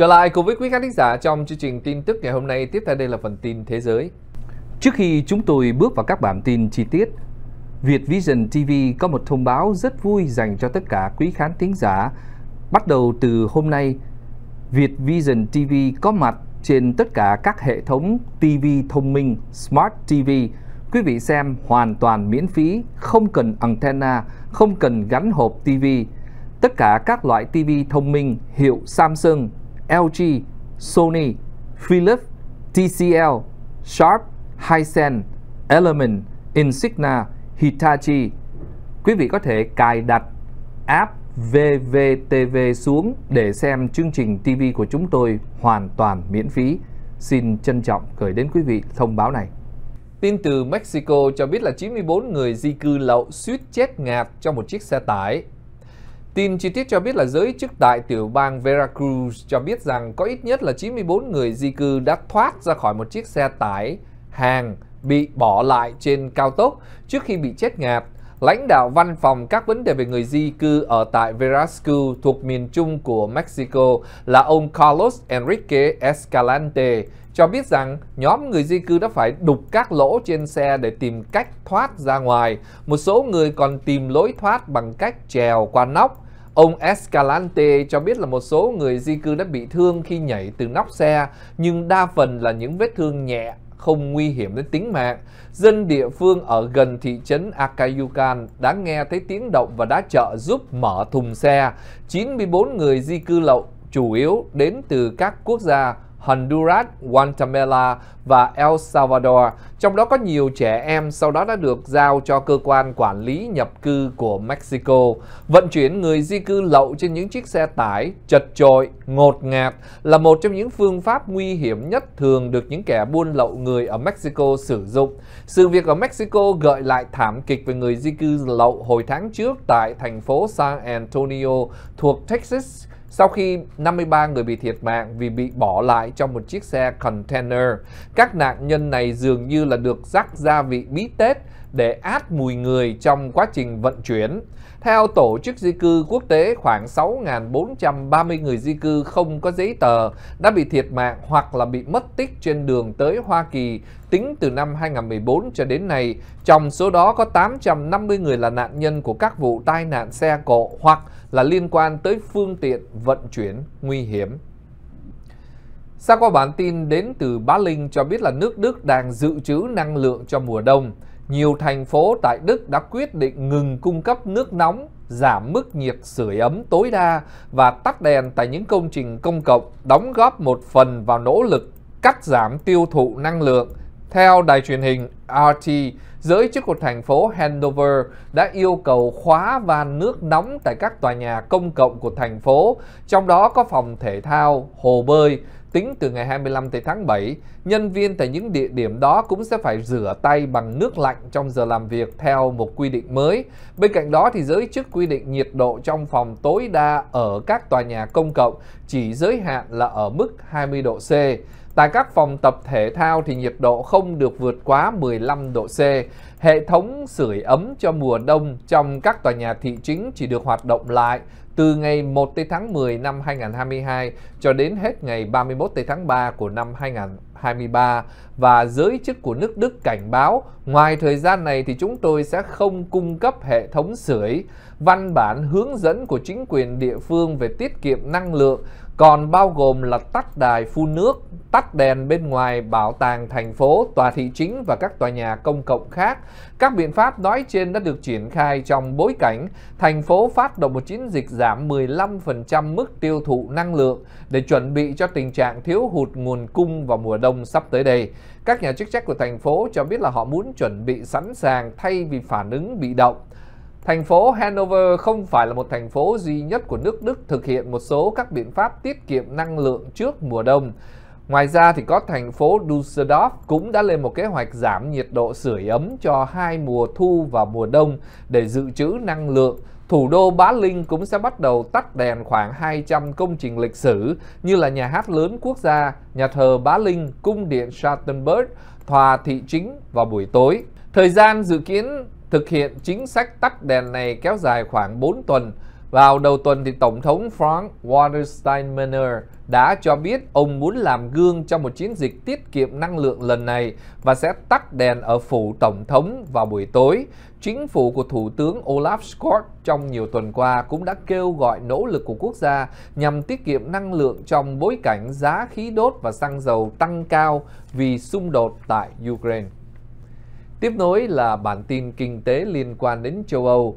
Trở lại cùng với quý khán thính giả trong chương trình tin tức ngày hôm nay, tiếp theo đây là phần tin thế giới. Trước khi chúng tôi bước vào các bản tin chi tiết, Việt Vision TV có một thông báo rất vui dành cho tất cả quý khán thính giả. Bắt đầu từ hôm nay, Việt Vision TV có mặt trên tất cả các hệ thống TV thông minh Smart TV. Quý vị xem hoàn toàn miễn phí, không cần antenna, không cần gắn hộp TV. Tất cả các loại TV thông minh hiệu Samsung, LG, Sony, Philips, TCL, Sharp, Hisense, Element, Insignia, Hitachi. Quý vị có thể cài đặt app VVTV xuống để xem chương trình TV của chúng tôi hoàn toàn miễn phí. Xin trân trọng gửi đến quý vị thông báo này. Tin từ Mexico cho biết là 94 người di cư lậu suýt chết ngạt trong một chiếc xe tải Tin chi tiết cho biết là giới chức tại tiểu bang Veracruz cho biết rằng có ít nhất là 94 người di cư đã thoát ra khỏi một chiếc xe tải hàng bị bỏ lại trên cao tốc trước khi bị chết ngạt lãnh đạo văn phòng các vấn đề về người di cư ở tại Veracruz thuộc miền trung của Mexico là ông Carlos Enrique Escalante cho biết rằng nhóm người di cư đã phải đục các lỗ trên xe để tìm cách thoát ra ngoài. Một số người còn tìm lối thoát bằng cách trèo qua nóc. Ông Escalante cho biết là một số người di cư đã bị thương khi nhảy từ nóc xe, nhưng đa phần là những vết thương nhẹ không nguy hiểm đến tính mạng. Dân địa phương ở gần thị trấn Akayukan đã nghe thấy tiếng động và đã trợ giúp mở thùng xe. 94 người di cư lậu chủ yếu đến từ các quốc gia Honduras, Guatemala và El Salvador, trong đó có nhiều trẻ em sau đó đã được giao cho cơ quan quản lý nhập cư của Mexico. Vận chuyển người di cư lậu trên những chiếc xe tải, chật chội, ngột ngạt là một trong những phương pháp nguy hiểm nhất thường được những kẻ buôn lậu người ở Mexico sử dụng. Sự việc ở Mexico gợi lại thảm kịch về người di cư lậu hồi tháng trước tại thành phố San Antonio thuộc Texas sau khi 53 người bị thiệt mạng vì bị bỏ lại trong một chiếc xe container, các nạn nhân này dường như là được rắc gia vị bí tết để át mùi người trong quá trình vận chuyển. Theo Tổ chức Di cư Quốc tế, khoảng 6.430 người di cư không có giấy tờ đã bị thiệt mạng hoặc là bị mất tích trên đường tới Hoa Kỳ tính từ năm 2014 cho đến nay. Trong số đó có 850 người là nạn nhân của các vụ tai nạn xe cộ hoặc là liên quan tới phương tiện vận chuyển nguy hiểm. Sau qua bản tin đến từ Bá Linh cho biết là nước Đức đang dự trữ năng lượng cho mùa đông nhiều thành phố tại Đức đã quyết định ngừng cung cấp nước nóng, giảm mức nhiệt sưởi ấm tối đa và tắt đèn tại những công trình công cộng, đóng góp một phần vào nỗ lực cắt giảm tiêu thụ năng lượng. Theo đài truyền hình RT, giới chức của thành phố Hanover đã yêu cầu khóa van nước nóng tại các tòa nhà công cộng của thành phố, trong đó có phòng thể thao, hồ bơi. Tính từ ngày 25 tới tháng 7, nhân viên tại những địa điểm đó cũng sẽ phải rửa tay bằng nước lạnh trong giờ làm việc theo một quy định mới. Bên cạnh đó thì giới chức quy định nhiệt độ trong phòng tối đa ở các tòa nhà công cộng chỉ giới hạn là ở mức 20 độ C. Tại các phòng tập thể thao thì nhiệt độ không được vượt quá 15 độ C. Hệ thống sưởi ấm cho mùa đông trong các tòa nhà thị chính chỉ được hoạt động lại từ ngày 1 tới tháng 10 năm 2022 cho đến hết ngày 31 tới tháng 3 của năm 2022. COP23 và giới chức của nước Đức cảnh báo ngoài thời gian này thì chúng tôi sẽ không cung cấp hệ thống sưởi, văn bản hướng dẫn của chính quyền địa phương về tiết kiệm năng lượng còn bao gồm là tắt đài phun nước, tắt đèn bên ngoài bảo tàng thành phố, tòa thị chính và các tòa nhà công cộng khác. Các biện pháp nói trên đã được triển khai trong bối cảnh thành phố phát động một chiến dịch giảm 15% mức tiêu thụ năng lượng để chuẩn bị cho tình trạng thiếu hụt nguồn cung vào mùa đông Đông sắp tới đây. Các nhà chức trách của thành phố cho biết là họ muốn chuẩn bị sẵn sàng thay vì phản ứng bị động. Thành phố Hanover không phải là một thành phố duy nhất của nước Đức thực hiện một số các biện pháp tiết kiệm năng lượng trước mùa đông. Ngoài ra thì có thành phố Düsseldorf cũng đã lên một kế hoạch giảm nhiệt độ sưởi ấm cho hai mùa thu và mùa đông để dự trữ năng lượng thủ đô Bá Linh cũng sẽ bắt đầu tắt đèn khoảng 200 công trình lịch sử như là nhà hát lớn quốc gia, nhà thờ Bá Linh, cung điện Schattenberg, tòa thị chính vào buổi tối. Thời gian dự kiến thực hiện chính sách tắt đèn này kéo dài khoảng 4 tuần vào đầu tuần thì Tổng thống Frank Walter Steinmeier đã cho biết ông muốn làm gương trong một chiến dịch tiết kiệm năng lượng lần này và sẽ tắt đèn ở phủ Tổng thống vào buổi tối. Chính phủ của Thủ tướng Olaf Scholz trong nhiều tuần qua cũng đã kêu gọi nỗ lực của quốc gia nhằm tiết kiệm năng lượng trong bối cảnh giá khí đốt và xăng dầu tăng cao vì xung đột tại Ukraine. Tiếp nối là bản tin kinh tế liên quan đến châu Âu.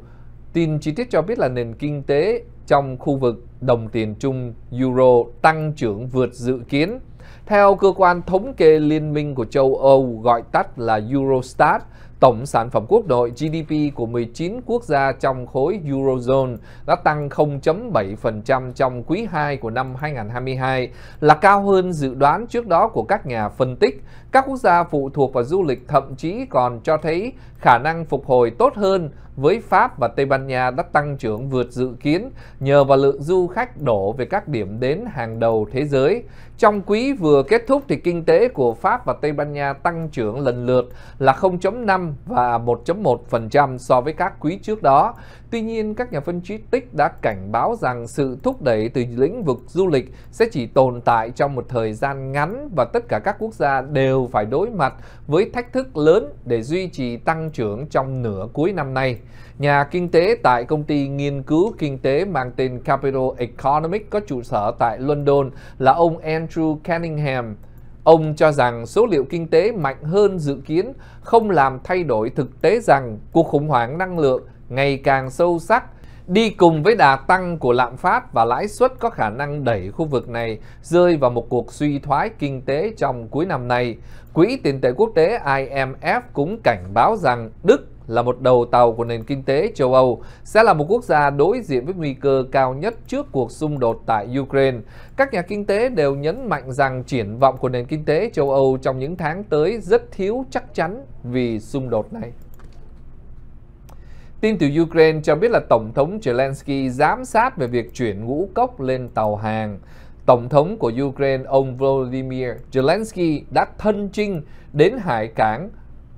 Tin chi tiết cho biết là nền kinh tế trong khu vực đồng tiền chung euro tăng trưởng vượt dự kiến. Theo cơ quan thống kê Liên minh của châu Âu gọi tắt là Eurostat, tổng sản phẩm quốc nội GDP của 19 quốc gia trong khối Eurozone đã tăng 0.7% trong quý 2 của năm 2022, là cao hơn dự đoán trước đó của các nhà phân tích. Các quốc gia phụ thuộc vào du lịch thậm chí còn cho thấy khả năng phục hồi tốt hơn với Pháp và Tây Ban Nha đã tăng trưởng vượt dự kiến nhờ vào lượng du khách đổ về các điểm đến hàng đầu thế giới. Trong quý vừa kết thúc thì kinh tế của Pháp và Tây Ban Nha tăng trưởng lần lượt là 0.5 và 1.1% so với các quý trước đó. Tuy nhiên, các nhà phân tích đã cảnh báo rằng sự thúc đẩy từ lĩnh vực du lịch sẽ chỉ tồn tại trong một thời gian ngắn và tất cả các quốc gia đều phải đối mặt với thách thức lớn để duy trì tăng trưởng trong nửa cuối năm nay. Nhà kinh tế tại công ty nghiên cứu kinh tế mang tên Capital Economics có trụ sở tại London là ông Andrew Cunningham Ông cho rằng số liệu kinh tế mạnh hơn dự kiến không làm thay đổi thực tế rằng cuộc khủng hoảng năng lượng ngày càng sâu sắc đi cùng với đà tăng của lạm phát và lãi suất có khả năng đẩy khu vực này rơi vào một cuộc suy thoái kinh tế trong cuối năm nay. Quỹ tiền tệ quốc tế IMF cũng cảnh báo rằng Đức là một đầu tàu của nền kinh tế châu Âu, sẽ là một quốc gia đối diện với nguy cơ cao nhất trước cuộc xung đột tại Ukraine. Các nhà kinh tế đều nhấn mạnh rằng triển vọng của nền kinh tế châu Âu trong những tháng tới rất thiếu chắc chắn vì xung đột này. Tin từ Ukraine cho biết là Tổng thống Zelensky giám sát về việc chuyển ngũ cốc lên tàu hàng. Tổng thống của Ukraine ông Volodymyr Zelensky đã thân chinh đến hải cảng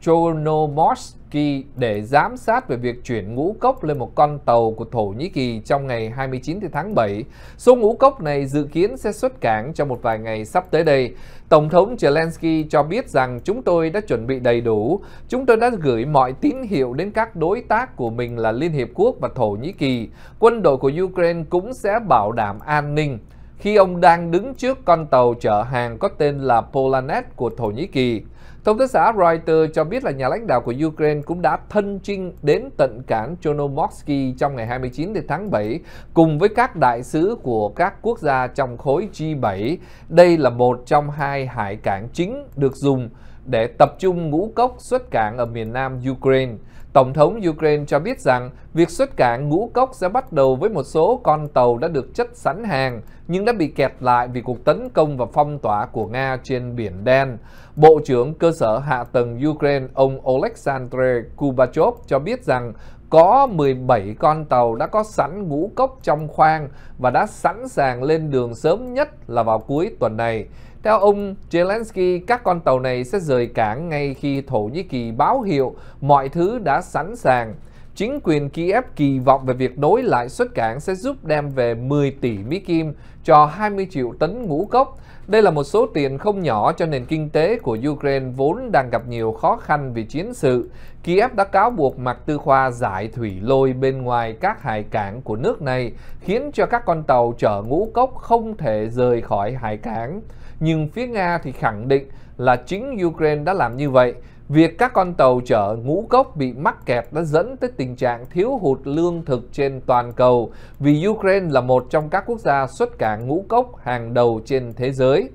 Chornomorski để giám sát về việc chuyển ngũ cốc lên một con tàu của Thổ Nhĩ Kỳ trong ngày 29 tháng 7. Số ngũ cốc này dự kiến sẽ xuất cảng trong một vài ngày sắp tới đây. Tổng thống Zelensky cho biết rằng chúng tôi đã chuẩn bị đầy đủ. Chúng tôi đã gửi mọi tín hiệu đến các đối tác của mình là Liên Hiệp Quốc và Thổ Nhĩ Kỳ. Quân đội của Ukraine cũng sẽ bảo đảm an ninh khi ông đang đứng trước con tàu chở hàng có tên là Polanet của Thổ Nhĩ Kỳ. Thông tấn xã Reuters cho biết là nhà lãnh đạo của Ukraine cũng đã thân trinh đến tận cảng Chernomorsky trong ngày 29 tháng 7 cùng với các đại sứ của các quốc gia trong khối G7. Đây là một trong hai hải cảng chính được dùng để tập trung ngũ cốc xuất cảng ở miền nam Ukraine. Tổng thống Ukraine cho biết rằng việc xuất cảng ngũ cốc sẽ bắt đầu với một số con tàu đã được chất sẵn hàng nhưng đã bị kẹt lại vì cuộc tấn công và phong tỏa của Nga trên Biển Đen. Bộ trưởng cơ sở hạ tầng Ukraine ông Oleksandr Kubachov cho biết rằng có 17 con tàu đã có sẵn ngũ cốc trong khoang và đã sẵn sàng lên đường sớm nhất là vào cuối tuần này. Theo ông Zelensky, các con tàu này sẽ rời cảng ngay khi Thổ Nhĩ Kỳ báo hiệu mọi thứ đã sẵn sàng. Chính quyền Kiev kỳ vọng về việc nối lại xuất cảng sẽ giúp đem về 10 tỷ Mỹ Kim cho 20 triệu tấn ngũ cốc. Đây là một số tiền không nhỏ cho nền kinh tế của Ukraine vốn đang gặp nhiều khó khăn vì chiến sự. Kiev đã cáo buộc mặt tư khoa giải thủy lôi bên ngoài các hải cảng của nước này, khiến cho các con tàu chở ngũ cốc không thể rời khỏi hải cảng. Nhưng phía Nga thì khẳng định là chính Ukraine đã làm như vậy Việc các con tàu chở ngũ cốc bị mắc kẹt đã dẫn tới tình trạng thiếu hụt lương thực trên toàn cầu vì Ukraine là một trong các quốc gia xuất cảng ngũ cốc hàng đầu trên thế giới.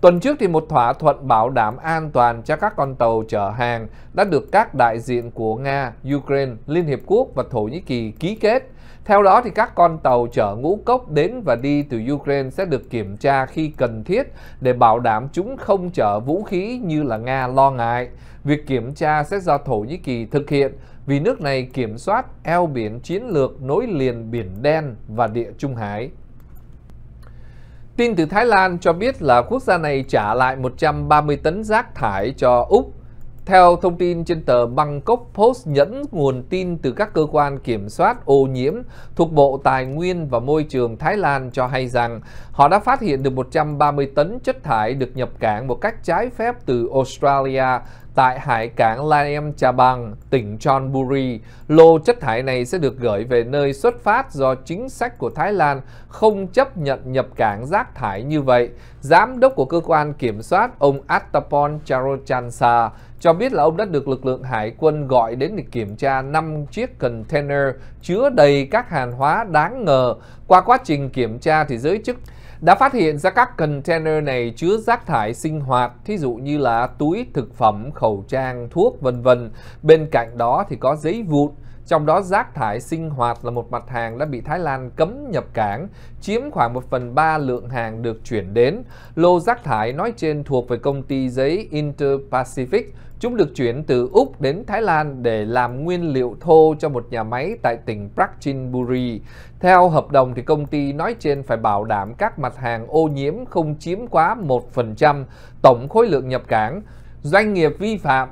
Tuần trước thì một thỏa thuận bảo đảm an toàn cho các con tàu chở hàng đã được các đại diện của Nga, Ukraine, Liên Hiệp Quốc và Thổ Nhĩ Kỳ ký kết theo đó thì các con tàu chở ngũ cốc đến và đi từ Ukraine sẽ được kiểm tra khi cần thiết để bảo đảm chúng không chở vũ khí như là Nga lo ngại. Việc kiểm tra sẽ do Thổ Nhĩ Kỳ thực hiện vì nước này kiểm soát eo biển chiến lược nối liền Biển Đen và Địa Trung Hải. Tin từ Thái Lan cho biết là quốc gia này trả lại 130 tấn rác thải cho Úc theo thông tin trên tờ Bangkok Post dẫn nguồn tin từ các cơ quan kiểm soát ô nhiễm thuộc Bộ Tài nguyên và Môi trường Thái Lan cho hay rằng họ đã phát hiện được 130 tấn chất thải được nhập cảng một cách trái phép từ Australia tại hải cảng Laem Chabang, tỉnh Chonburi. Lô chất thải này sẽ được gửi về nơi xuất phát do chính sách của Thái Lan không chấp nhận nhập cảng rác thải như vậy. Giám đốc của cơ quan kiểm soát ông Attapon Charochansa cho biết là ông đã được lực lượng hải quân gọi đến để kiểm tra 5 chiếc container chứa đầy các hàng hóa đáng ngờ. Qua quá trình kiểm tra thì giới chức đã phát hiện ra các container này chứa rác thải sinh hoạt, thí dụ như là túi thực phẩm, khẩu trang, thuốc vân vân. Bên cạnh đó thì có giấy vụn, trong đó rác thải sinh hoạt là một mặt hàng đã bị Thái Lan cấm nhập cảng, chiếm khoảng 1 phần 3 lượng hàng được chuyển đến. Lô rác thải nói trên thuộc về công ty giấy Interpacific. Chúng được chuyển từ Úc đến Thái Lan để làm nguyên liệu thô cho một nhà máy tại tỉnh Prachinburi. Theo hợp đồng thì công ty nói trên phải bảo đảm các mặt hàng ô nhiễm không chiếm quá 1% tổng khối lượng nhập cảng. Doanh nghiệp vi phạm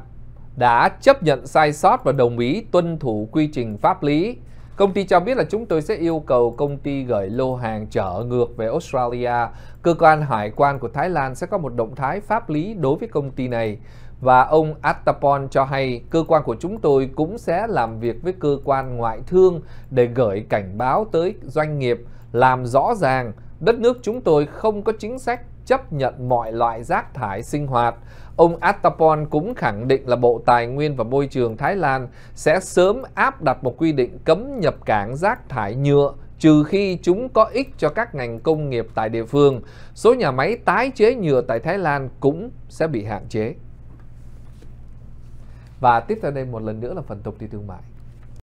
đã chấp nhận sai sót và đồng ý tuân thủ quy trình pháp lý. Công ty cho biết là chúng tôi sẽ yêu cầu công ty gửi lô hàng trở ngược về Australia. Cơ quan hải quan của Thái Lan sẽ có một động thái pháp lý đối với công ty này. Và ông Attapon cho hay cơ quan của chúng tôi cũng sẽ làm việc với cơ quan ngoại thương để gửi cảnh báo tới doanh nghiệp làm rõ ràng đất nước chúng tôi không có chính sách chấp nhận mọi loại rác thải sinh hoạt. Ông Attapon cũng khẳng định là Bộ Tài nguyên và Môi trường Thái Lan sẽ sớm áp đặt một quy định cấm nhập cảng rác thải nhựa trừ khi chúng có ích cho các ngành công nghiệp tại địa phương. Số nhà máy tái chế nhựa tại Thái Lan cũng sẽ bị hạn chế. Và tiếp theo đây một lần nữa là phần tục đi thương mại.